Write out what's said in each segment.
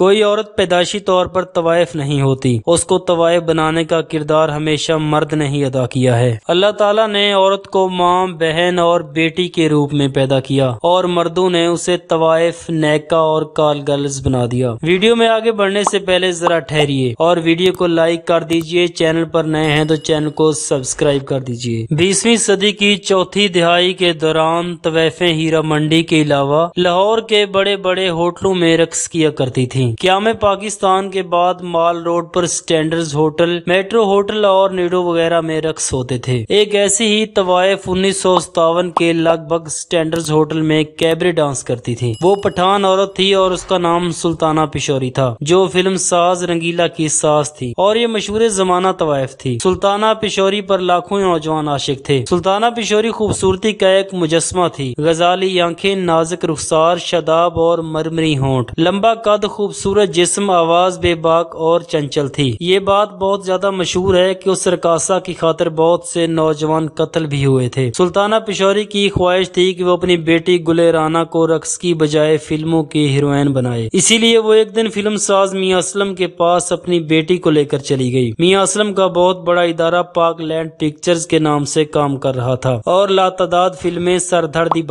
कोई औरत पैदाशी तौर पर तवायफ नहीं होती उसको तवायफ बनाने का किरदार हमेशा मर्द ने ही अदा किया है अल्लाह ताला ने औरत को माँ बहन और बेटी के रूप में पैदा किया और मर्दों ने उसे तवायफ नैका और काल गर्ल्स बना दिया वीडियो में आगे बढ़ने से पहले जरा ठहरिए और वीडियो को लाइक कर दीजिए चैनल पर नए हैं तो चैनल को सब्सक्राइब कर दीजिए बीसवीं सदी की चौथी दिहाई के दौरान तवैफे हीरा मंडी के अलावा लाहौर के बड़े बड़े होटलों में रक्स किया करती थी थी मैं पाकिस्तान के बाद माल रोड पर स्टैंडर्ड होटल मेट्रो होटल और नीडो वगैरह में रक्स होते थे एक ऐसी ही तवायफ उन्नीस के लगभग स्टैंडर्ड होटल में कैबरे डांस करती थी वो पठान औरत थी और उसका नाम सुल्ताना पिशोरी था जो फिल्म साज रंगीला की सास थी और ये मशहूर जमाना तवायफ थी सुल्ताना पिशोरी पर लाखों नौजवान आशिक थे सुल्ताना पिशोरी खूबसूरती का एक मुजस्मा थी गजाली आंखें नाजुक रुखसार शदाब और मरमरी होंठ लंबा कद खूब खूबसूरत जिस्म आवाज़ बेबाक और चंचल थी ये बात बहुत ज़्यादा मशहूर है कि उस रकासा की खातर बहुत से नौजवान कत्ल भी हुए थे सुल्ताना पिशौरी की ख्वाहिश थी कि वो अपनी बेटी गुले राना को रक्स की बजाय फिल्मों की हीरोइन बनाए इसीलिए वो एक दिन फिल्म साज मियाँ असलम के पास अपनी बेटी को लेकर चली गई मिया असलम का बहुत बड़ा इदारा पाक लैंड पिक्चर्स के नाम से काम कर रहा था और लातदाद फिल्में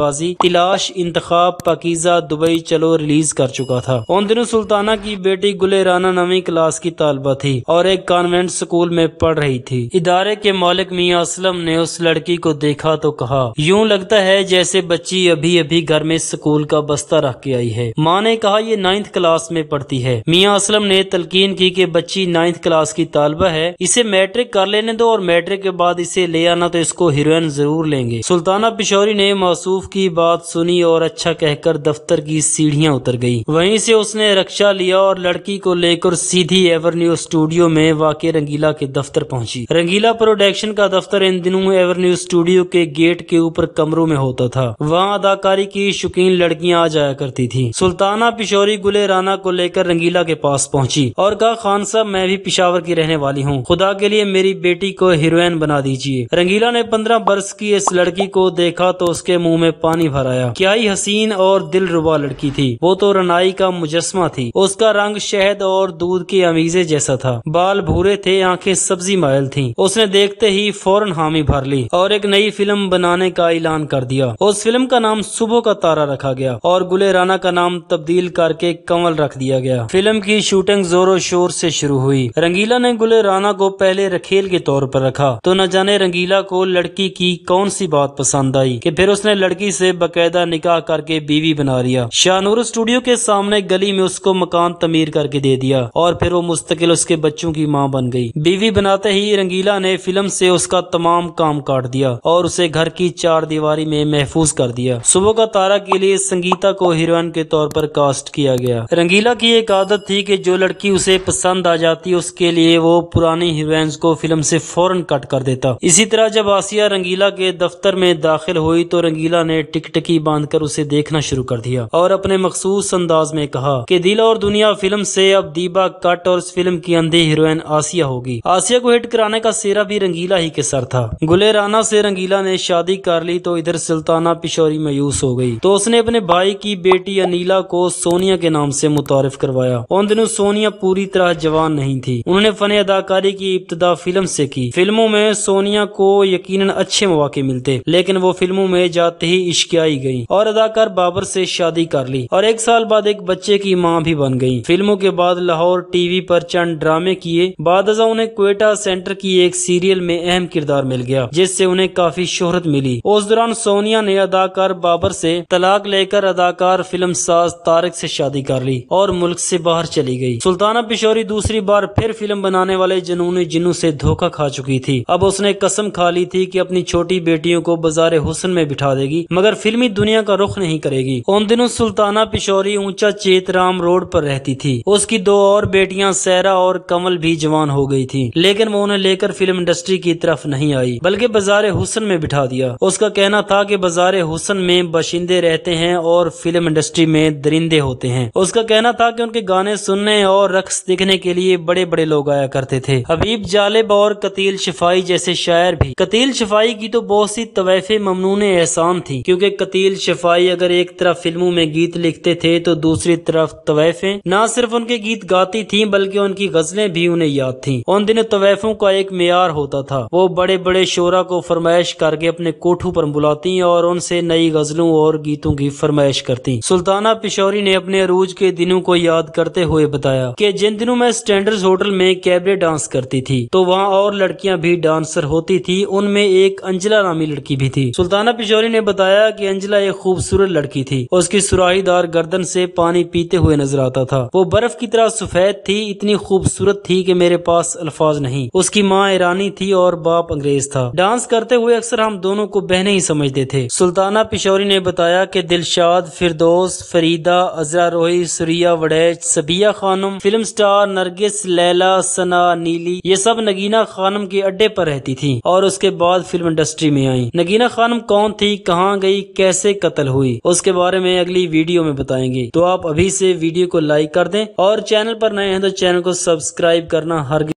बाजी तिलाश इंतखब पकीजा दुबई चलो रिलीज कर चुका था उन दिनों सुल्तान सुल्ताना की बेटी गुले राना नवी क्लास की तालबा थी और एक कॉन्वेंट स्कूल में पढ़ रही थी इदारे के मालिक मियाँ असलम ने उस लड़की को देखा तो कहा यूँ लगता है जैसे बच्ची अभी अभी घर में स्कूल का बस्ता रख के आई है माँ ने कहा ये नाइन्थ क्लास में पढ़ती है मियाँ असलम ने तलकीन की कि बच्ची नाइन्थ क्लास की तालबा है इसे मैट्रिक कर लेने दो और मैट्रिक के बाद इसे ले आना तो इसको हीरोइन जरूर लेंगे सुल्ताना पिशोरी ने मासूफ की बात सुनी और अच्छा कहकर दफ्तर की सीढ़ियाँ उतर गई वही से उसने रक्षा रिक्शा लिया और लड़की को लेकर सीधी एवरन्यू स्टूडियो में वाकई रंगीला के दफ्तर पहुंची रंगीला प्रोडक्शन का दफ्तर इन दिनों एवरन्यू स्टूडियो के गेट के ऊपर कमरों में होता था वहाँ अदाकारी की शौकीन लड़कियाँ आ जाया करती थी सुल्ताना पिशोरी गुले राना को लेकर रंगीला के पास पहुँची और कहा खान साहब मैं भी पिशावर की रहने वाली हूँ खुदा के लिए मेरी बेटी को हीरोइन बना दीजिए रंगीला ने पंद्रह बरस की इस लड़की को देखा तो उसके मुँह में पानी भराया क्या ही हसीन और दिल रुबा लड़की थी वो तो रनाई का मुजस्मा थी उसका रंग शहद और दूध के अमीजे जैसा था बाल भूरे थे आंखें सब्जी मायल थीं। उसने देखते ही फौरन हामी भर ली और एक नई फिल्म बनाने का ऐलान कर दिया उस फिल्म का नाम सुबह का तारा रखा गया और गुले राना का नाम तब्दील करके कंवल रख दिया गया फिल्म की शूटिंग जोरों शोर से शुरू हुई रंगीला ने गुले राना को पहले रखेल के तौर पर रखा तो न जाने रंगीला को लड़की की कौन सी बात पसंद आई कि फिर उसने लड़की से बकायदा निकाह करके बीवी बना लिया शाहनूर स्टूडियो के सामने गली में उसको मकान तमीर करके दे दिया और फिर वो मुस्तकिल उसके बच्चों की माँ बन गई बीवी बनाते ही रंगीला ने फिल्म से उसका तमाम काम काट दिया और उसे घर की चार दीवारी में महफूज कर दिया सुबह का तारा के लिए संगीता को हीरोइन के तौर पर कास्ट किया गया रंगीला की एक आदत थी कि जो लड़की उसे पसंद आ जाती उसके लिए वो पुरानी हीरोइन को फिल्म से फौरन कट कर देता इसी तरह जब आसिया रंगीला के दफ्तर में दाखिल हुई तो रंगीला ने टिकटकी बांधकर उसे देखना शुरू कर दिया और अपने मखसूस अंदाज में कहा कि दिल और और दुनिया फिल्म से अब दीबा कट और इस फिल्म की अंधे हीरोइन आसिया होगी आसिया को हिट कराने का सेरा भी रंगीला ही के सर था गुले राना से रंगीला ने शादी कर ली तो इधर सुल्ताना पिशोरी मायूस हो गई तो उसने अपने भाई की बेटी अनिला को सोनिया के नाम से मुतारफ करवाया उन दिनों सोनिया पूरी तरह जवान नहीं थी उन्होंने फने अदाकारी की इब्तदा फिल्म से की फिल्मों में सोनिया को यकीन अच्छे मौके मिलते लेकिन वो फिल्मों में जाते ही इश्कियाई गई और अदाकार बाबर से शादी कर ली और एक साल बाद एक बच्चे की माँ भी भी बन गई फिल्मों के बाद लाहौर टीवी पर चंद ड्रामे किए बाद उन्हें कोयटा सेंटर की एक सीरियल में अहम किरदार मिल गया जिससे उन्हें काफी शोहरत मिली उस दौरान सोनिया ने अदाकार बाबर से तलाक लेकर अदाकार फिल्म साज तारक से शादी कर ली और मुल्क से बाहर चली गई सुल्ताना पिशोरी दूसरी बार फिर फिल्म बनाने वाले जनूनी जिनू से धोखा खा चुकी थी अब उसने कसम खा ली थी कि अपनी छोटी बेटियों को बाजार हुसन में बिठा देगी मगर फिल्मी दुनिया का रुख नहीं करेगी उन दिनों सुल्ताना पिशोरी ऊंचा चेतराम रोड रोड पर रहती थी उसकी दो और बेटियां सैरा और कमल भी जवान हो गई थी लेकिन वो उन्हें लेकर फिल्म इंडस्ट्री की तरफ नहीं आई बल्कि बाजार हुसन में बिठा दिया उसका कहना था की बाजार हुसन में बशिंदे रहते हैं और फिल्म इंडस्ट्री में दरिंदे होते हैं उसका कहना था की उनके गाने सुनने और रक्स देखने के लिए बड़े बड़े लोग आया करते थे हबीब जालिब और कतील शिफाई जैसे शायर भी कतील शिफाई की तो बहुत सी तवैफे ममनून एहसान थी क्योंकि कतील शिफाई अगर एक तरफ फिल्मों में गीत लिखते थे तो दूसरी तरफ तवैफ तवैफे न सिर्फ उनके गीत गाती थी बल्कि उनकी गजलें भी उन्हें याद थी उन दिनों तवैफों का एक मैार होता था वो बड़े बड़े शोरा को फरमाइश करके अपने कोठू पर बुलाती और उनसे नई गजलों और गीतों की फरमाइश करती सुल्ताना पिशौरी ने अपने अरूज के दिनों को याद करते हुए बताया कि जिन दिनों मैं स्टैंडर्ड होटल में कैबरे डांस करती थी तो वहाँ और लड़कियाँ भी डांसर होती थी उनमें एक अंजला नामी लड़की भी थी सुल्ताना पिशौरी ने बताया की अंजला एक खूबसूरत लड़की थी उसकी सुराहीदार गर्दन से पानी पीते हुए नजर आता था वो बर्फ की तरह सफेद थी इतनी खूबसूरत थी कि मेरे पास अल्फाज नहीं उसकी माँ ईरानी थी और बाप अंग्रेज था डांस करते हुए अक्सर हम दोनों को बहने ही समझते थे सुल्ताना पिशोरी ने बताया की दिलशाद फिरदोस फरीदा अजरा रोही सुरिया वडेज सबिया खानम फिल्म स्टार नरगिस लैला सना नीली ये सब नगीना खानम के अड्डे पर रहती थी और उसके बाद फिल्म इंडस्ट्री में आई नगीना खानम कौन थी कहाँ गई कैसे कत्ल हुई उसके बारे में अगली वीडियो में बताएंगे तो आप अभी से वीडियो को लाइक कर दें और चैनल पर नए हैं तो चैनल को सब्सक्राइब करना हर